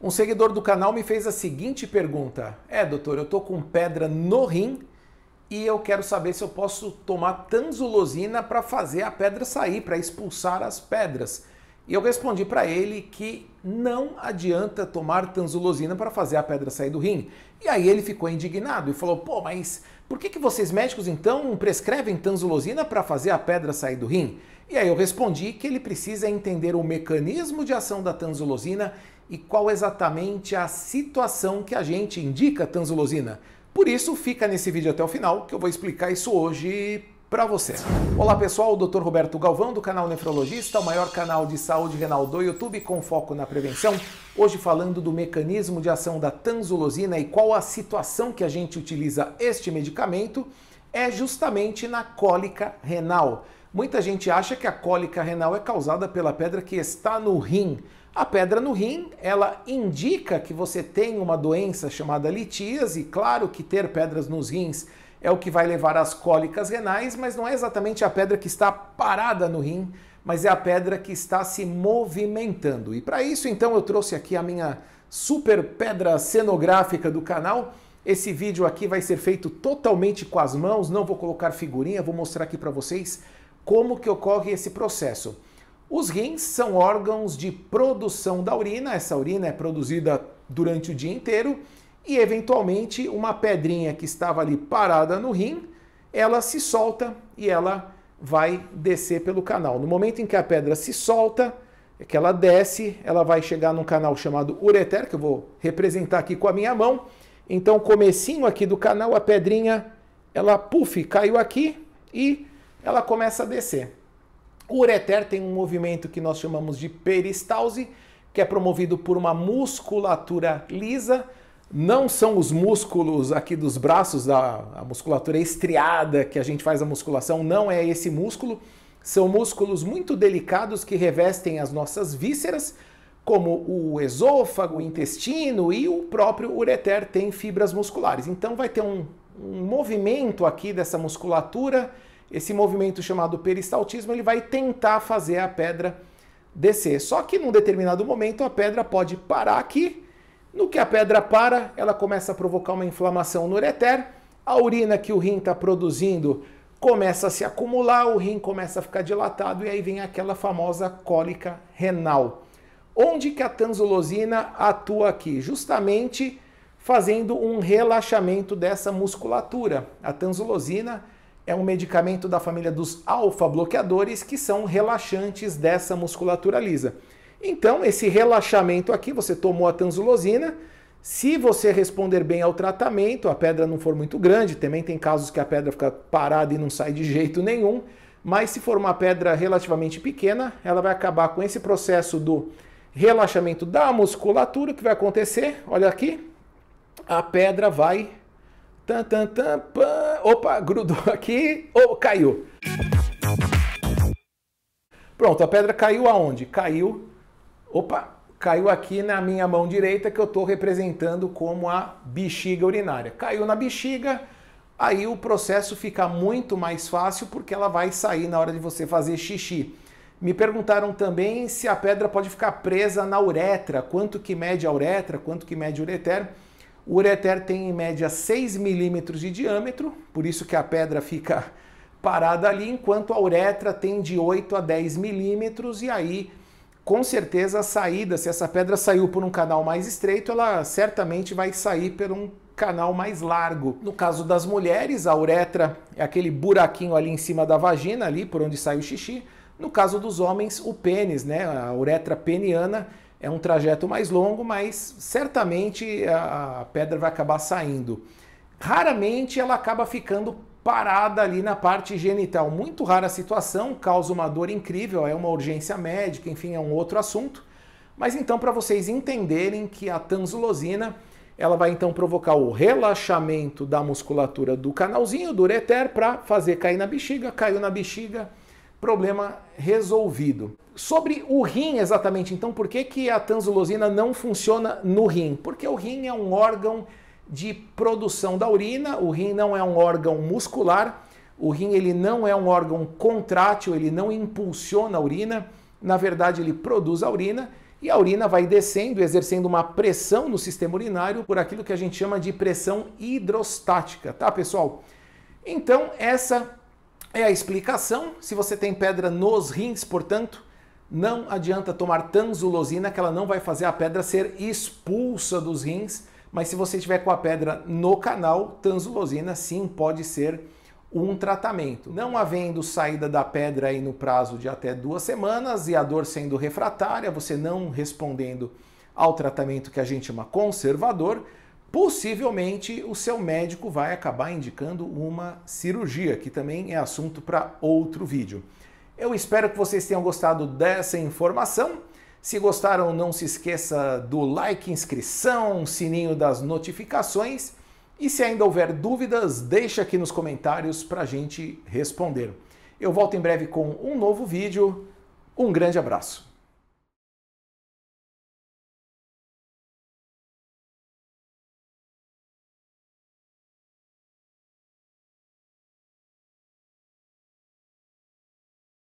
Um seguidor do canal me fez a seguinte pergunta: É, doutor, eu tô com pedra no rim e eu quero saber se eu posso tomar tanzulosina para fazer a pedra sair, para expulsar as pedras. E eu respondi para ele que não adianta tomar tanzulosina para fazer a pedra sair do rim. E aí ele ficou indignado e falou: pô, mas por que, que vocês médicos então prescrevem tanzulosina para fazer a pedra sair do rim? E aí eu respondi que ele precisa entender o mecanismo de ação da tanzulosina e qual exatamente a situação que a gente indica a tanzulosina. Por isso, fica nesse vídeo até o final que eu vou explicar isso hoje para você. Olá pessoal, Dr. Roberto Galvão do canal Nefrologista, o maior canal de saúde renal do YouTube com foco na prevenção. Hoje falando do mecanismo de ação da tanzulosina e qual a situação que a gente utiliza este medicamento é justamente na cólica renal. Muita gente acha que a cólica renal é causada pela pedra que está no rim. A pedra no rim, ela indica que você tem uma doença chamada litíase, claro que ter pedras nos rins é o que vai levar às cólicas renais, mas não é exatamente a pedra que está parada no rim, mas é a pedra que está se movimentando. E para isso, então, eu trouxe aqui a minha super pedra cenográfica do canal. Esse vídeo aqui vai ser feito totalmente com as mãos, não vou colocar figurinha, vou mostrar aqui para vocês como que ocorre esse processo. Os rins são órgãos de produção da urina, essa urina é produzida durante o dia inteiro e eventualmente uma pedrinha que estava ali parada no rim, ela se solta e ela vai descer pelo canal. No momento em que a pedra se solta, é que ela desce, ela vai chegar num canal chamado ureter, que eu vou representar aqui com a minha mão. Então, comecinho aqui do canal, a pedrinha, ela puff, caiu aqui e ela começa a descer. O ureter tem um movimento que nós chamamos de peristalse, que é promovido por uma musculatura lisa, não são os músculos aqui dos braços, da, a musculatura estriada que a gente faz a musculação, não é esse músculo. São músculos muito delicados que revestem as nossas vísceras, como o esôfago, o intestino e o próprio ureter tem fibras musculares. Então vai ter um, um movimento aqui dessa musculatura, esse movimento chamado peristaltismo, ele vai tentar fazer a pedra descer. Só que num determinado momento a pedra pode parar aqui no que a pedra para, ela começa a provocar uma inflamação no ureter, a urina que o rim está produzindo começa a se acumular, o rim começa a ficar dilatado e aí vem aquela famosa cólica renal. Onde que a tanzolosina atua aqui? Justamente fazendo um relaxamento dessa musculatura. A tanzolosina é um medicamento da família dos alfa-bloqueadores que são relaxantes dessa musculatura lisa. Então, esse relaxamento aqui, você tomou a tanzulosina. Se você responder bem ao tratamento, a pedra não for muito grande, também tem casos que a pedra fica parada e não sai de jeito nenhum, mas se for uma pedra relativamente pequena, ela vai acabar com esse processo do relaxamento da musculatura, o que vai acontecer? Olha aqui, a pedra vai. Tan, tan, tan, opa, grudou aqui, ou oh, caiu. Pronto, a pedra caiu aonde? Caiu Opa, caiu aqui na minha mão direita que eu estou representando como a bexiga urinária. Caiu na bexiga, aí o processo fica muito mais fácil porque ela vai sair na hora de você fazer xixi. Me perguntaram também se a pedra pode ficar presa na uretra, quanto que mede a uretra, quanto que mede o ureter. O ureter tem em média 6 milímetros de diâmetro, por isso que a pedra fica parada ali, enquanto a uretra tem de 8 a 10 milímetros, e aí com certeza a saída, se essa pedra saiu por um canal mais estreito, ela certamente vai sair por um canal mais largo. No caso das mulheres, a uretra é aquele buraquinho ali em cima da vagina, ali por onde sai o xixi. No caso dos homens, o pênis, né? A uretra peniana é um trajeto mais longo, mas certamente a pedra vai acabar saindo. Raramente ela acaba ficando parada ali na parte genital. Muito rara a situação, causa uma dor incrível, é uma urgência médica, enfim, é um outro assunto. Mas então, para vocês entenderem que a tanzulosina ela vai então provocar o relaxamento da musculatura do canalzinho do ureter para fazer cair na bexiga, caiu na bexiga, problema resolvido. Sobre o rim exatamente, então, por que, que a tanzulosina não funciona no rim? Porque o rim é um órgão de produção da urina. O rim não é um órgão muscular, o rim ele não é um órgão contrátil, ele não impulsiona a urina, na verdade ele produz a urina e a urina vai descendo, exercendo uma pressão no sistema urinário por aquilo que a gente chama de pressão hidrostática, tá, pessoal? Então, essa é a explicação. Se você tem pedra nos rins, portanto, não adianta tomar tanzulosina, que ela não vai fazer a pedra ser expulsa dos rins mas se você estiver com a pedra no canal, tanzulosina sim pode ser um tratamento. Não havendo saída da pedra aí no prazo de até duas semanas e a dor sendo refratária, você não respondendo ao tratamento que a gente chama conservador, possivelmente o seu médico vai acabar indicando uma cirurgia, que também é assunto para outro vídeo. Eu espero que vocês tenham gostado dessa informação. Se gostaram, não se esqueça do like, inscrição, sininho das notificações. E se ainda houver dúvidas, deixa aqui nos comentários para a gente responder. Eu volto em breve com um novo vídeo. Um grande abraço!